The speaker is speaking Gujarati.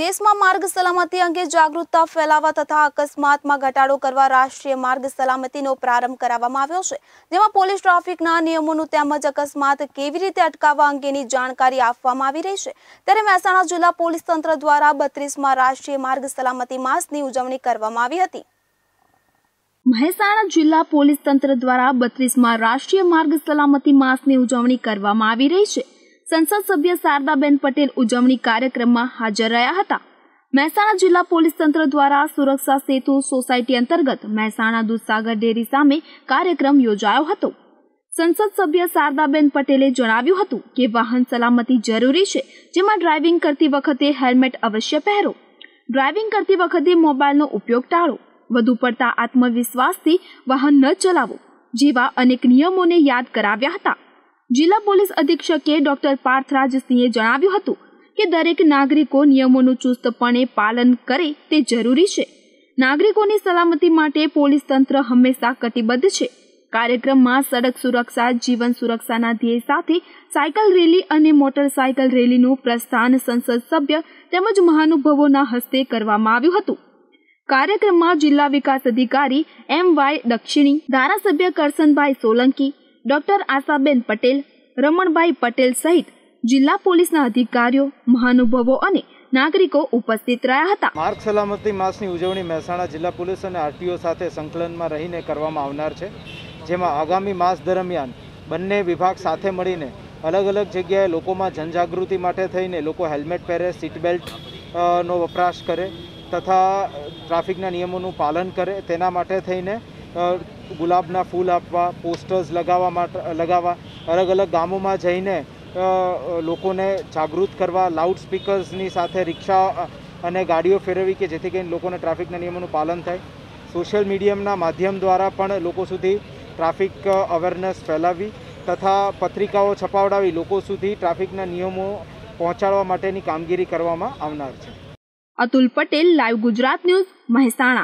દેશમાં માર્ગ સલામતી અંગે જાગૃતતા ફેલાવવા તથા અકસ્માતમાં ઘટાડો કરવા રાષ્ટ્રીય માર્ગ સલામતીનો પ્રારંભ કરાવવામાં આવ્યો છે જેમાં પોલીસ ટ્રાફિકના નિયમોનું તેમજ અકસ્માત કેવી રીતે અટકાવવા અંગેની જાણકારી આપવામાં આવી રહી છે ત્યારે મહેસાણા જિલ્લા પોલીસ તંત્ર દ્વારા બત્રીસમાં રાષ્ટ્રીય માર્ગ સલામતી માસની ઉજવણી કરવામાં આવી હતી મહેસાણા જિલ્લા પોલીસ તંત્ર દ્વારા બત્રીસમાં રાષ્ટ્રીય માર્ગ સલામતી માસની ઉજવણી કરવામાં આવી રહી છે સંસદ સભ્ય શારદાબેન પટેલ ઉજવણી કાર્યક્રમમાં હાજર રહ્યા હતા મહેસાણા જિલ્લા પોલીસ તંત્ર દ્વારા સુરક્ષા સેતુ સોસાયટી અંતર્ગત મહેસાણા દૂધસાગર ડેરી સામે કાર્યક્રમ યોજાયો હતો સંસદ સભ્ય શારદાબેન પટેલે જણાવ્યું હતું કે વાહન સલામતી જરૂરી છે જેમાં ડ્રાઇવિંગ કરતી વખતે હેલ્મેટ અવશ્ય પહેરો ડ્રાઇવિંગ કરતી વખતે મોબાઈલનો ઉપયોગ ટાળો વધુ પડતા આત્મવિશ્વાસથી વાહન ન ચલાવો જેવા અનેક નિયમોને યાદ કરાવ્યા હતા જિલ્લા પોલીસ અધિક્ષકે ડોક્ટર પાર્થરાજ સિંહે જણાવ્યું હતું કે દરેક નાગરિકો નિયમોનું ચુસ્તપણે પાલન કરે તે જરૂરી છે નાગરિકોની સલામતી માટે પોલીસ તંત્ર હંમેશા કટિબદ્ધ છે કાર્યક્રમમાં સડક સુરક્ષા જીવન સુરક્ષાના ધ્યેય સાથે સાયકલ રેલી અને મોટરસાયકલ રેલીનું પ્રસ્થાન સંસદ સભ્ય તેમજ મહાનુભાવોના હસ્તે કરવામાં આવ્યું હતું કાર્યક્રમમાં જિલ્લા વિકાસ અધિકારી એમ વાય દક્ષિણી ધારાસભ્ય કરસનભાઈ સોલંકી ડોક્ટર આશાબેન પટેલ રમણભાઈ પટેલ સહિત જિલ્લા પોલીસના અધિકારીઓ મહાનુભવો અને નાગરિકો ઉપસ્થિત રહ્યા હતા માર્ગ સલામતી માસની ઉજવણી મહેસાણા જિલ્લા પોલીસ અને આરટીઓ સાથે સંકલનમાં રહીને કરવામાં આવનાર છે જેમાં આગામી માસ દરમિયાન બંને વિભાગ સાથે મળીને અલગ અલગ જગ્યાએ લોકોમાં જનજાગૃતિ માટે થઈને લોકો હેલ્મેટ પહેરે સીટ બેલ્ટ નો વપરાશ કરે તથા ટ્રાફિકના નિયમોનું પાલન કરે તેના માટે થઈને ગુલાબના ફૂલ આપવા પોસ્ટર્સ લગાવવા માટે લગાવવા અલગ અલગ ગામોમાં જઈને લોકોને જાગૃત કરવા લાઉડ સ્પીકર્સની સાથે રિક્ષા અને ગાડીઓ ફેરવી કે જેથી કરીને લોકોને ટ્રાફિકના નિયમોનું પાલન થાય સોશિયલ મીડિયાના માધ્યમ દ્વારા પણ લોકો સુધી ટ્રાફિક અવેરનેસ ફેલાવવી તથા પત્રિકાઓ છપાવડાવી લોકો સુધી ટ્રાફિકના નિયમો પહોંચાડવા માટેની કામગીરી કરવામાં આવનાર છે અતુલ પટેલ લાઈવ ગુજરાત ન્યૂઝ મહેસાણા